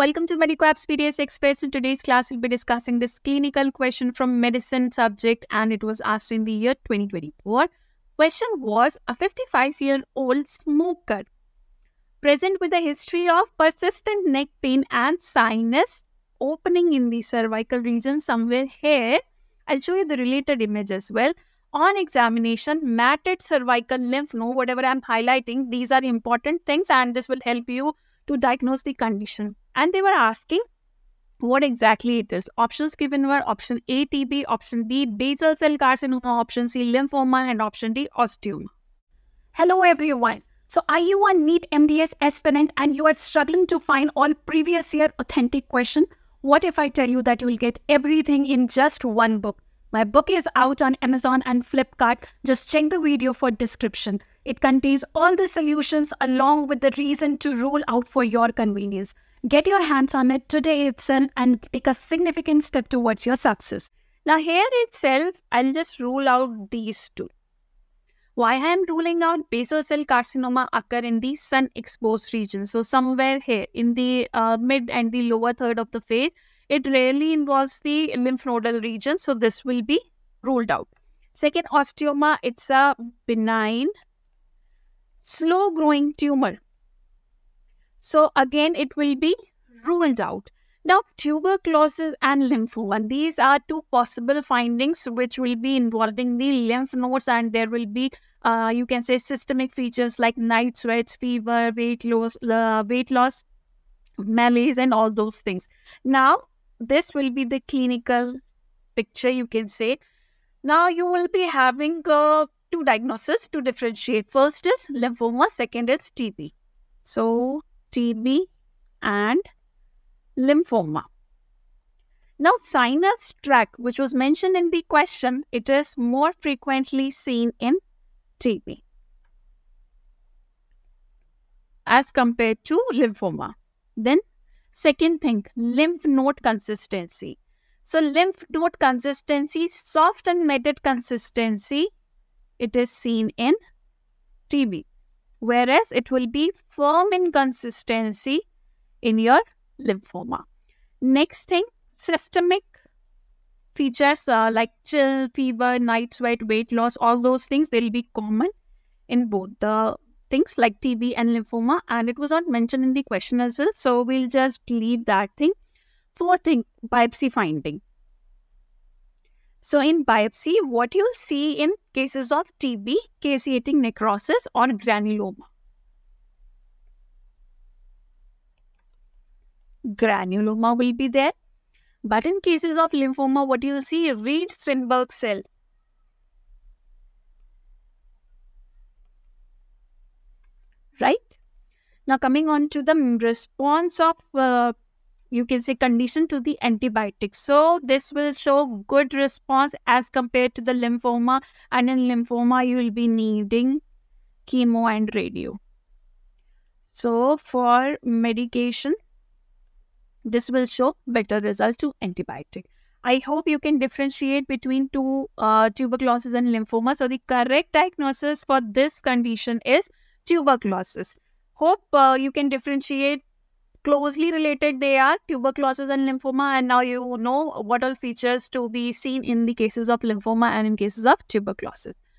Welcome to MedicoApps PDS Express. In today's class, we'll be discussing this clinical question from medicine subject and it was asked in the year 2024. Question was, a 55-year-old smoker present with a history of persistent neck pain and sinus opening in the cervical region somewhere here. I'll show you the related image as well. On examination, matted cervical lymph node, whatever I'm highlighting, these are important things and this will help you to diagnose the condition. And they were asking what exactly it is. Options given were option A, TB, option B, basal cell carcinoma, option C, lymphoma, and option D, osteoma. Hello, everyone. So, are you a NEET MDS aspirant and you are struggling to find all previous year authentic question? What if I tell you that you will get everything in just one book? My book is out on Amazon and Flipkart. Just check the video for description. It contains all the solutions along with the reason to rule out for your convenience. Get your hands on it today itself and take a significant step towards your success. Now, here itself, I'll just rule out these two. Why I am ruling out basal cell carcinoma occur in the sun exposed region. So, somewhere here in the uh, mid and the lower third of the face, it rarely involves the lymph nodal region, so this will be ruled out. Second, osteoma, it's a benign, slow growing tumor. So again, it will be ruled out. Now, tuberculosis and lymphoma, these are two possible findings which will be involving the lymph nodes and there will be, uh, you can say, systemic features like night sweats, fever, weight loss, uh, weight loss, malaise and all those things. Now, this will be the clinical picture, you can say. Now you will be having uh, two diagnoses to differentiate. First is lymphoma, second is TB. So TB and lymphoma. Now sinus tract, which was mentioned in the question, it is more frequently seen in TB as compared to lymphoma. Then Second thing, lymph node consistency. So lymph node consistency, soft and matted consistency, it is seen in TB. Whereas it will be firm in consistency in your lymphoma. Next thing, systemic features uh, like chill, fever, night sweat, weight loss, all those things, they'll be common in both the things like TB and lymphoma, and it was not mentioned in the question as well. So we'll just leave that thing. Fourth thing, biopsy finding. So in biopsy, what you'll see in cases of TB, caseating necrosis or granuloma. Granuloma will be there. But in cases of lymphoma, what you'll see, Reed-Strindberg cell. right? Now coming on to the response of, uh, you can say condition to the antibiotic. So this will show good response as compared to the lymphoma and in lymphoma you will be needing chemo and radio. So for medication, this will show better results to antibiotic. I hope you can differentiate between two uh, tuberculosis and lymphoma. So the correct diagnosis for this condition is tuberculosis. Hope uh, you can differentiate closely related they are tuberculosis and lymphoma and now you know what all features to be seen in the cases of lymphoma and in cases of tuberculosis